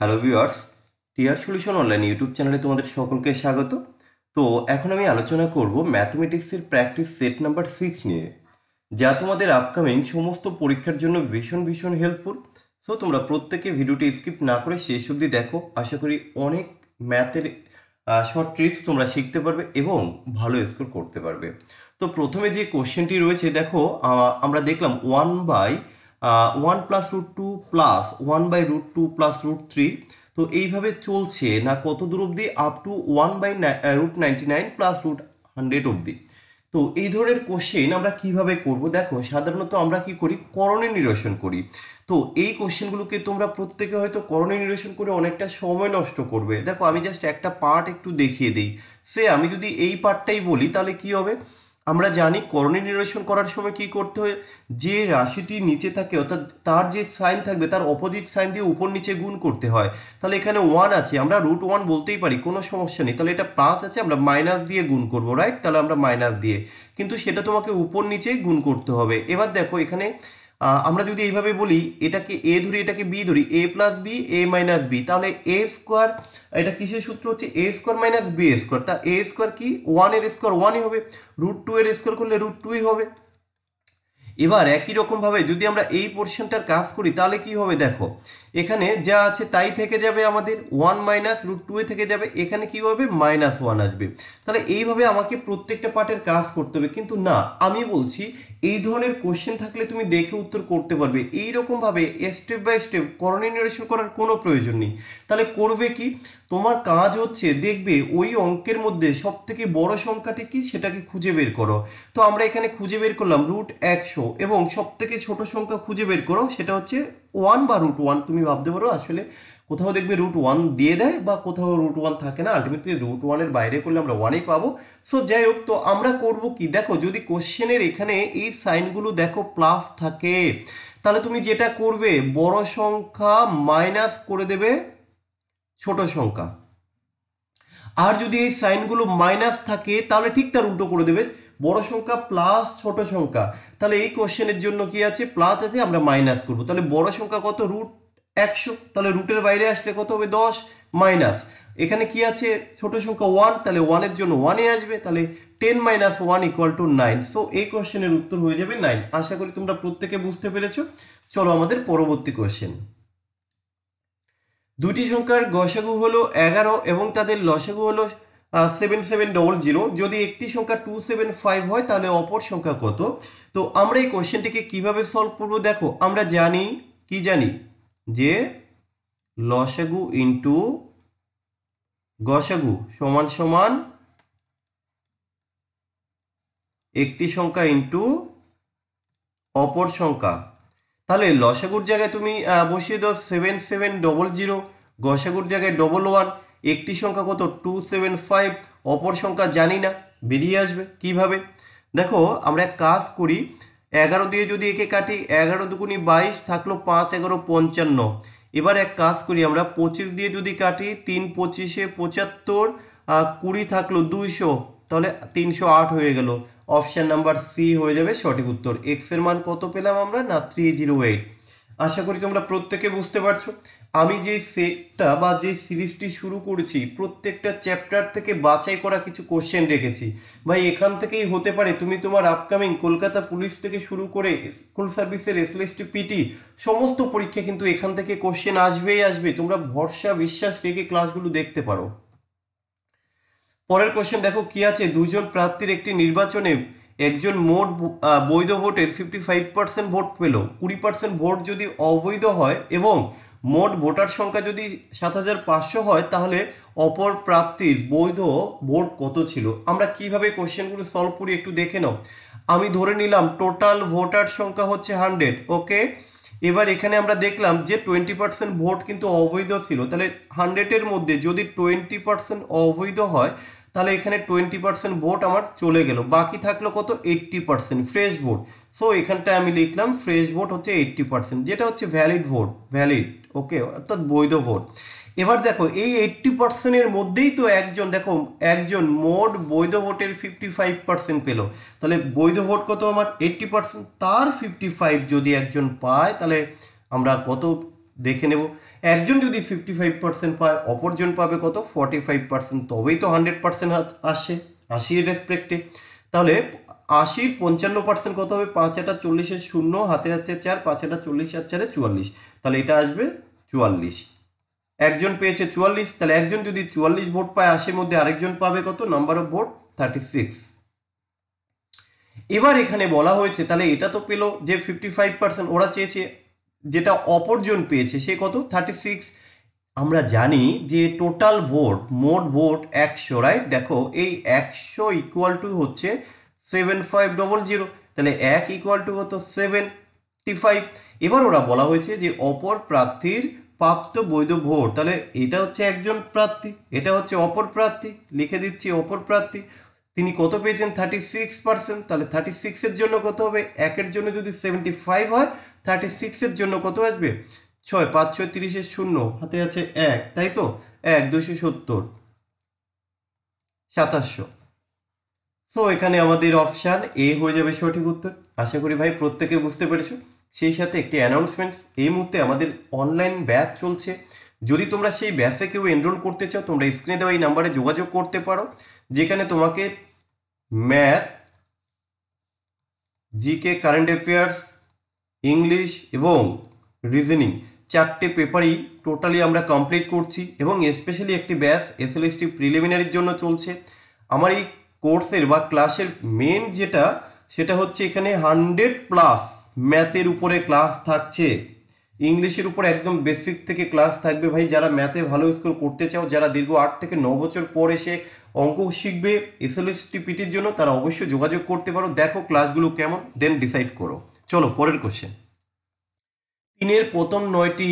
hello viewers T R solution online YouTube চ্যানেলে তোমাদের সকলকে স্বাগত তো এখন আমি আলোচনা করব ম্যাথমেটিক্সের প্র্যাকটিস সেট নাম্বার সিক্স নিয়ে যা তোমাদের আপকামিং সমস্ত পরীক্ষার জন্য ভীষণ ভীষণ হেল্পফুল সো তোমরা প্রত্যেকে ভিডিওটি স্কিপ না করে শেষ অবধি দেখো আশা করি অনেক ম্যাথের শর্ট ট্রিক্স তোমরা শিখতে পারবে এবং ভালো স্কোর করতে পারবে তো প্রথমে যে কোশ্চেনটি রয়েছে দেখো আমরা দেখলাম one by one plus root two plus one by root two plus root three তো এইভাবে চলছে না কত দূর অবধি up to one by root ninety nine plus root hundred অবধি তো এই ধরনের কোশ্চেন আমরা কিভাবে করব দেখো সাধারণত আমরা কি করি করণে নিরসন করি তো এই কোশ্চেনগুলোকে তোমরা প্রত্যেকে হয়তো করণে নিরসন করে অনেকটা সময় নষ্ট করবে দেখো আমি জাস্ট একটা পার্ট একটু দেখিয়ে দিই সে আমি যদি এই পার্টটাই বলি তাহলে কি হবে আমরা জানি করণী নিরসন করার সময় কি করতে হয় যে রাশিটি নিচে থাকে অর্থাৎ তার যে সাইন থাকবে তার অপোজিট সাইন দিয়ে উপর নিচে গুণ করতে হয় তাহলে এখানে ওয়ান আছে আমরা রুট ওয়ান বলতেই পারি কোনো সমস্যা নেই তাহলে এটা প্লাস আছে আমরা মাইনাস দিয়ে গুণ করব রাইট তাহলে আমরা মাইনাস দিয়ে কিন্তু সেটা তোমাকে উপর নিচে গুণ করতে হবে এবার দেখো এখানে আমরা যদি এইভাবে বলি এটাকে এ ধরি এটাকে বি ধরি A plus B A minus B তাহলে এ স্কোয়ার এটা কিসের সূত্র হচ্ছে A square minus B square তা এ স্কোয়ার কি ওয়ানের স্কোয়ার ওয়ানই হবে রুট টু এর স্কোয়ার করলে রুট টুই হবে এবার একই রকমভাবে যদি আমরা এই পোর্শনটার কাজ করি তাহলে কি হবে দেখো এখানে যা আছে তাই থেকে যাবে আমাদের ওয়ান মাইনাস রুট টু থেকে যাবে এখানে কি হবে মাইনাস ওয়ান আসবে তাহলে এইভাবে আমাকে প্রত্যেকটা পার্টের কাজ করতে হবে কিন্তু না আমি বলছি এই ধরনের কোশ্চেন থাকলে তুমি দেখে উত্তর করতে পারবে এই রকমভাবে স্টেপ বাই স্টেপ করণীয় করার কোনো প্রয়োজন নেই তাহলে করবে কি তোমার কাজ হচ্ছে দেখবে ওই অঙ্কের মধ্যে সব থেকে বড় সংখ্যাটি কি সেটাকে খুঁজে বের করো তো আমরা এখানে খুঁজে বের করলাম রুট একশো এবং সব থেকে ছোট সংখ্যা খুঁজে বের করো সেটা হচ্ছে ওয়ান বা রুট ওয়ান তুমি ভাবতে পারো আসলে কোথাও দেখবে রুট ওয়ান দিয়ে দেয় বা কোথাও রুট ওয়ান থাকে না আলটিমেটলি রুট ওয়ানের বাইরে করলে আমরা ওয়ানই পাবো সো যাই হোক তো আমরা করব কি দেখো যদি কোশ্চেনের এখানে এই সাইনগুলো দেখো প্লাস থাকে তাহলে তুমি যেটা করবে বড় সংখ্যা মাইনাস করে দেবে ছোট সংখ্যা আর যদি এই সাইনগুলো মাইনাস থাকে তাহলে ঠিক তার উল্টো করে দেবে বড় সংখ্যা প্লাস ছোট সংখ্যা তাহলে এই কোশ্চেনের জন্য কি আছে প্লাস আছে আমরা মাইনাস করব তাহলে বড় সংখ্যা কত রুট একশো তাহলে রুটের বাইরে আসলে কত হবে দশ মাইনাস এখানে কি আছে ছোট সংখ্যা ওয়ান তাহলে ওয়ানের জন্য ওয়ানে আসবে তাহলে ten minus one equal to nine so এই কোশ্চেনের উত্তর হয়ে যাবে নাইন আশা করি তোমরা প্রত্যেকে বুঝতে পেরেছো চলো আমাদের পরবর্তী কোশ্চেন দুটি সংখ্যার গসাগু হলো এগারো এবং তাদের লসাগু হলো সেভেন সেভেন ডবল জিরো যদি একটি সংখ্যা টু সেভেন ফাইভ হয় তাহলে অপর সংখ্যা কত তো আমরা এই কোশ্চেনটিকে কিভাবে সলভ করবো দেখো আমরা জানি কি জানি যে লসাগু ইনটু গসাগু সমান সমান একটি সংখ্যা ইন্টু অপর সংখ্যা তাহলে লসাগুর জায়গায় তুমি বসিয়ে দাও সেভেন সেভেন ডবল জিরো গসাগুর জায়গায় ডবল ওয়ান একটি সংখ্যা কত টু সেভেন ফাইভ অপর সংখ্যা জানি না বেরিয়ে আসবে কিভাবে দেখো আমরা এক কাজ করি এগারো দিয়ে যদি একে কাটি এগারো দুগুনি বাইশ থাকলো পাঁচ এগারো পঞ্চান্ন এবার এক কাজ করি আমরা পঁচিশ দিয়ে যদি কাটি তিন পঁচিশে পঁচাত্তর কুড়ি থাকলো দুইশো তাহলে তিনশো আট হয়ে গেল অপশান নাম্বার সি হয়ে যাবে সঠিক উত্তর এক্সের মান কত পেলাম আমরা না থ্রি জিরো এইট আশা করি তোমরা প্রত্যেকে বুঝতে পারছো আমি যে সেটটা বা যে সিরিজটি শুরু করেছি প্রত্যেকটা চ্যাপ্টার থেকে বাছাই করা কিছু কোশ্চেন রেখেছি ভাই এখান থেকেই হতে পারে তুমি তোমার আপকামিং কলকাতা পুলিশ থেকে শুরু করে স্কুল সার্ভিসের এসএলএসটি পিটি সমস্ত পরীক্ষা কিন্তু এখান থেকে কোশ্চেন আসবেই আসবে তোমরা ভরসা বিশ্বাস রেখে ক্লাসগুলো দেখতে পারো পরের কোশ্চেন দেখো কি আছে দুজন প্রার্থীর একটি নির্বাচনে একজন মোট বৈধ ভোটের ফিফটি ফাইভ পার্সেন্ট ভোট পেল কুড়ি পার্সেন্ট ভোট যদি অবৈধ হয় এবং মোট ভোটার সংখ্যা যদি সাত হাজার পাঁচশো হয় তাহলে অপর প্রাপ্তির বৈধ ভোট কত ছিল আমরা কিভাবে কোশ্চেনগুলো সলভ করি একটু দেখে নাও আমি ধরে নিলাম টোটাল ভোটার সংখ্যা হচ্ছে হান্ড্রেড ওকে এবার এখানে আমরা দেখলাম যে টোয়েন্টি পার্সেন্ট ভোট কিন্তু অবৈধ ছিল তাহলে হান্ড্রেডের মধ্যে যদি টোয়েন্টি পার্সেন্ট অবৈধ হয় তাহলে এখানে টোয়েন্টি পার্সেন্ট ভোট আমার চলে গেল বাকি থাকলো কত eighty percent fresh vote so এখানটায় আমি লিখলাম ফ্রেশ ভোট হচ্ছে এইট্টি পার্সেন্ট যেটা হচ্ছে ভ্যালিড ভোট ভ্যালিড ওকে অর্থাৎ বৈধ ভোট এবার দেখো এই এইট্টি পার্সেন্টের মধ্যেই তো একজন দেখো একজন মোট বৈধ ভোটের ফিফটি ফাইভ পার্সেন্ট পেলো তাহলে বৈধ ভোট কত আমার এইট্টি পার্সেন্ট তার ফিফটি ফাইভ যদি একজন পায় তাহলে আমরা কত দেখে নেব একজন যদি ফিফটি ফাইভ পার্সেন্ট পায় অপরজন পাবে কত ফর্টি ফাইভ পার্সেন্ট তবেই তো হান্ড্রেড পার্সেন্ট আসে আশির রেসপেক্টে তাহলে আশির পঞ্চান্ন পার্সেন্ট কত হবে পাঁচ আটা চল্লিশের শূন্য হাতে হাতে চার পাঁচ আটা চল্লিশ আর চারে চুয়াল্লিশ তাহলে এটা আসবে চুয়াল্লিশ একজন পেয়েছে চুয়াল্লিশ তাহলে একজন যদি চুয়াল্লিশ ভোট পায় আশির মধ্যে আরেকজন পাবে কত number of vote thirty six এবার এখানে বলা হয়েছে তাহলে এটা তো পেলো যে ফিফটি ফাইভ পার্সেন্ট ওরা চেয়েছে যেটা অপরজন পেয়েছে সে কত থার্টি সিক্স আমরা জানি যে টোটাল ভোট মোট ভোট একশো রাইট দেখো এই একশো ইকুয়াল টু হচ্ছে সেভেন ফাইভ ডবল জিরো তাহলে এক ইকুয়াল টু হতো সেভেনটি ফাইভ এবার ওরা বলা হয়েছে যে অপর প্রার্থীর প্রাপ্ত বৈধ ভোট তাহলে এটা হচ্ছে একজন প্রার্থী এটা হচ্ছে অপর প্রার্থী লিখে দিচ্ছি অপর প্রার্থী তিনি কত পেয়েছেন থার্টি সিক্স পার্সেন্ট তাহলে থার্টি সিক্সের জন্য কত হবে একের জন্য যদি সেভেন্টি ফাইভ হয় থার্টি সিক্সের জন্য কত আসবে ছয় পাঁচ ছয় তিরিশের শূন্য হাতে আছে এক তাই তো এক দুশো সত্তর সাতাশশো সো এখানে আমাদের অপশান এ হয়ে যাবে সঠিক উত্তর আশা করি ভাই প্রত্যেকে বুঝতে পেরেছো সেই সাথে একটি অ্যানাউন্সমেন্ট এই মুহূর্তে আমাদের অনলাইন ব্যাচ চলছে যদি তোমরা সেই ব্যাচে কেউ এনরোল করতে চাও তোমরা স্ক্রিনে দেওয়া এই নাম্বারে যোগাযোগ করতে পারো যেখানে তোমাকে math GK current affairs English এবং রিজনিং চারটে পেপারই টোটালি আমরা কমপ্লিট করছি এবং স্পেশালি একটি ব্যাস এসটি প্রিলিমিনারির জন্য চলছে আমার এই কোর্সের বা ক্লাসের মেন যেটা সেটা হচ্ছে এখানে হান্ড্রেড প্লাস ম্যাথের উপরে ক্লাস থাকছে ইংলিশের উপর একদম বেসিক থেকে ক্লাস থাকবে ভাই যারা ম্যাথে ভালো স্কোর করতে চাও যারা দীর্ঘ আট থেকে ন বছর পর এসে অঙ্ক শিখবে এসটি পিটির জন্য তারা অবশ্যই যোগাযোগ করতে পারো দেখো ক্লাসগুলো কেমন দেন ডিসাইড করো চলো পরের কোশ্চেন তিনের প্রথম নয়টি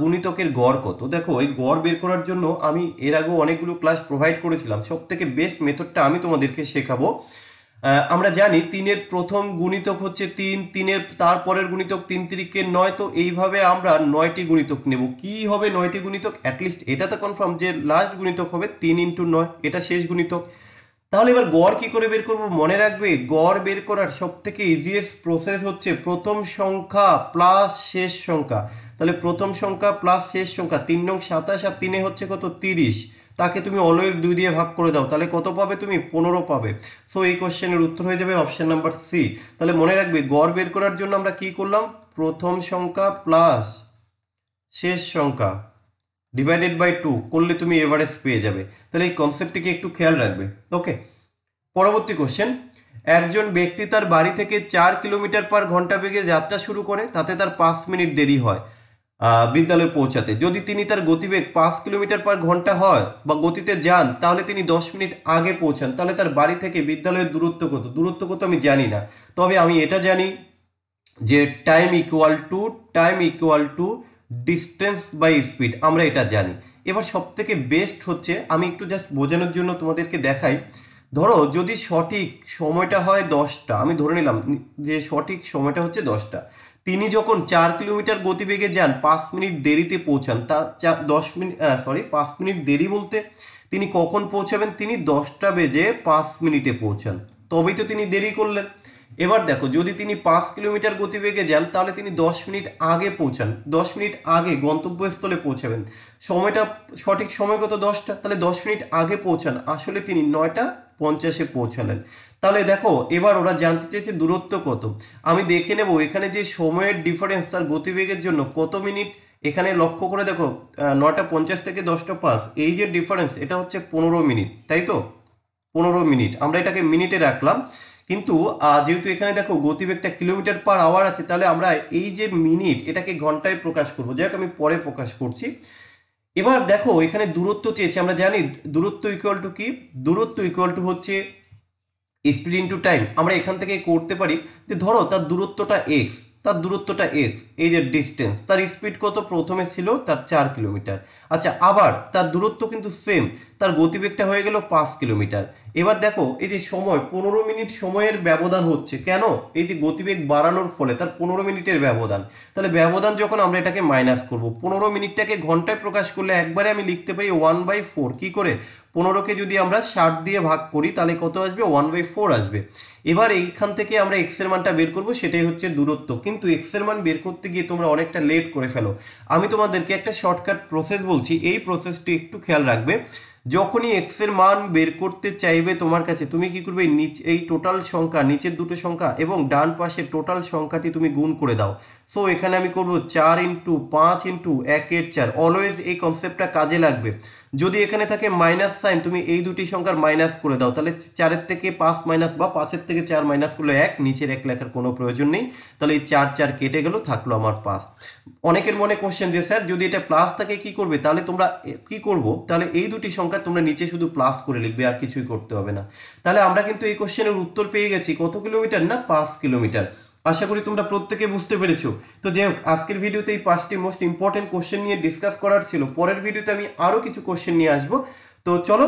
গুণিতকের গড় কত দেখো এই গড় বের করার জন্য আমি এর আগেও অনেকগুলো ক্লাস প্রোভাইড করেছিলাম সব থেকে বেস্ট মেথডটা আমি তোমাদেরকে শেখাবো আমরা জানি তিনের প্রথম গুণিতক হচ্ছে তিন তিনের তারপরের গুণিতক তিন তিরিকের নয় তো এইভাবে আমরা নয়টি গুণিতক নেব কি হবে নয়টি গুণিতক অ্যাটলিস্ট এটা তো কনফার্ম যে লাস্ট গুণিতক হবে তিন ইন্টু নয় এটা শেষ গুণিতক তাহলে এবার গড় কি করে বের করব মনে রাখবে গড় বের করার সব থেকে ইজিয়েস্ট প্রসেস হচ্ছে প্রথম সংখ্যা প্লাস শেষ সংখ্যা তাহলে প্রথম সংখ্যা প্লাস শেষ সংখ্যা তিন নং সাতাশ আর তিনে হচ্ছে কত তিরিশ তাকে তুমি অলওয়েজ দুই দিয়ে ভাগ করে দাও তাহলে কত পাবে তুমি পনেরো পাবে সো এই কোশ্চেনের উত্তর হয়ে যাবে অপশান নাম্বার সি তাহলে মনে রাখবে গড় বের করার জন্য আমরা কি করলাম প্রথম সংখ্যা প্লাস শেষ সংখ্যা ডিভাইডেড বাই টু করলে তুমি এভারেজ পেয়ে যাবে তাহলে এই কনসেপ্টটিকে একটু খেয়াল রাখবে ওকে পরবর্তী কোশ্চেন একজন ব্যক্তি তার বাড়ি থেকে চার কিলোমিটার পার ঘন্টা বেগে যাত্রা শুরু করে তাতে তার পাঁচ মিনিট দেরি হয় বিদ্যালয়ে পৌঁছাতে যদি তিনি তার গতিবেগ পাঁচ কিলোমিটার পার ঘন্টা হয় বা গতিতে যান তাহলে তিনি দশ মিনিট আগে পৌঁছান তাহলে তার বাড়ি থেকে বিদ্যালয়ের দূরত্ব কত দূরত্ব কত আমি জানি না তবে আমি এটা জানি যে time equal to time equal to distance by speed আমরা এটা জানি এবার সব থেকে বেস্ট হচ্ছে আমি একটু জাস্ট বোঝানোর জন্য তোমাদেরকে দেখাই ধরো যদি সঠিক সময়টা হয় দশটা আমি ধরে নিলাম যে সঠিক সময়টা হচ্ছে দশটা তিনি যখন চার কিলোমিটার গতিবেগে যান পাঁচ মিনিট দেরিতে পৌঁছান তা চার দশ মিনিট সরি পাঁচ মিনিট দেরি বলতে তিনি কখন পৌঁছাবেন তিনি দশটা বেজে পাঁচ মিনিটে পৌঁছান তবেই তো তিনি দেরি করলেন এবার দেখো যদি তিনি পাঁচ কিলোমিটার গতিবেগে যান তাহলে তিনি দশ মিনিট আগে পৌঁছান দশ মিনিট আগে গন্তব্যস্থলে পৌঁছাবেন সময়টা সঠিক সময় কত দশটা তাহলে দশ মিনিট আগে পৌঁছান আসলে তিনি নয়টা পঞ্চাশে পৌঁছালেন তাহলে দেখো এবার ওরা জানতে চেয়েছে দূরত্ব কত আমি দেখে নেব এখানে যে সময়ের ডিফারেন্স তার গতিবেগের জন্য কত মিনিট এখানে লক্ষ্য করে দেখো নটা পঞ্চাশ থেকে দশটা পাঁচ এই যে ডিফারেন্স এটা হচ্ছে পনেরো মিনিট তাই তো পনেরো মিনিট আমরা এটাকে মিনিটে রাখলাম কিন্তু যেহেতু এখানে দেখো গতিবেগটা কিলোমিটার পার আওয়ার আছে তাহলে আমরা এই যে মিনিট এটাকে ঘন্টায় প্রকাশ করবো যাক আমি পরে প্রকাশ করছি এবার দেখো এখানে দূরত্ব চেয়েছি আমরা জানি দূরত্ব ইকুয়াল টু কি দূরত্ব ইকুয়াল টু হচ্ছে স্পিড ইন্টু টাইম আমরা এখান থেকে করতে পারি যে ধরো তার দূরত্বটা এক্স তার দূরত্বটা এক্স এই যে ডিস্টেন্স তার স্পিড কত প্রথমে ছিল তার চার কিলোমিটার আচ্ছা আবার তার দূরত্ব কিন্তু সেম তার গতিবেগটা হয়ে গেল পাঁচ কিলোমিটার এবার দেখো এই যে সময় পনেরো মিনিট সময়ের ব্যবধান হচ্ছে কেন এই যে গতিবেগ বাড়ানোর ফলে তার পনেরো মিনিটের ব্যবধান তাহলে ব্যবধান যখন আমরা এটাকে মাইনাস করব পনেরো মিনিটটাকে ঘন্টায় প্রকাশ করলে একবারে আমি লিখতে পারি ওয়ান বাই ফোর কী করে পনেরোকে যদি আমরা ষাট দিয়ে ভাগ করি তাহলে কত আসবে ওয়ান বাই ফোর আসবে এবার এইখান থেকে আমরা এক্সের মানটা বের করব সেটাই হচ্ছে দূরত্ব কিন্তু এক্সের মান বের করতে গিয়ে তোমরা অনেকটা লেট করে ফেলো আমি তোমাদেরকে একটা শর্টকাট প্রসেস বলছি এই প্রসেসটি একটু খেয়াল রাখবে যখনই এক্স এর মান বের করতে চাইবে তোমার কাছে তুমি কি করবে নিচ এই টোটাল সংখ্যা নিচের দুটো সংখ্যা এবং ডান পাশে টোটাল সংখ্যাটি তুমি গুণ করে দাও সো এখানে আমি করব চার ইন্টু পাঁচ ইন্টু একের চার অলওয়েজ এই কনসেপ্টটা কাজে লাগবে যদি এখানে থাকে মাইনাস সাইন তুমি এই দুটি সংখ্যার মাইনাস করে দাও তাহলে চারের থেকে পাঁচ মাইনাস বা পাঁচের থেকে চার মাইনাস করলে এক নিচের এক লেখার কোনো প্রয়োজন নেই তাহলে এই চার চার কেটে গেল থাকলো আমার পাঁচ অনেকের মনে কোশ্চেন যে স্যার যদি এটা প্লাস থাকে কি করবে তাহলে তোমরা কি করব তাহলে এই দুটি সংখ্যা তোমরা নিচে শুধু প্লাস করে লিখবে আর কিছুই করতে হবে না তাহলে আমরা কিন্তু এই কোশ্চেনের উত্তর পেয়ে গেছি কত কিলোমিটার না পাঁচ কিলোমিটার আশা করি তোমরা প্রত্যেকে বুঝতে পেরেছো তো যাই হোক আজকের ভিডিওতে এই পাঁচটি মোস্ট ইম্পর্টেন্ট কোশ্চেন নিয়ে ডিসকাস করার ছিল পরের ভিডিওতে আমি আরও কিছু কোশ্চেন নিয়ে আসবো তো চলো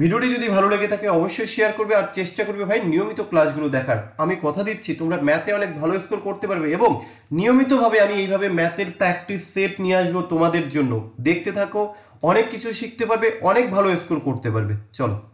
ভিডিওটি যদি ভালো লেগে থাকে অবশ্যই শেয়ার করবে আর চেষ্টা করবে ভাই নিয়মিত ক্লাসগুলো দেখার আমি কথা দিচ্ছি তোমরা ম্যাথে অনেক ভালো স্কোর করতে পারবে এবং নিয়মিতভাবে আমি এইভাবে ম্যাথের প্র্যাকটিস সেট নিয়ে আসবো তোমাদের জন্য দেখতে থাকো অনেক কিছু শিখতে পারবে অনেক ভালো স্কোর করতে পারবে চলো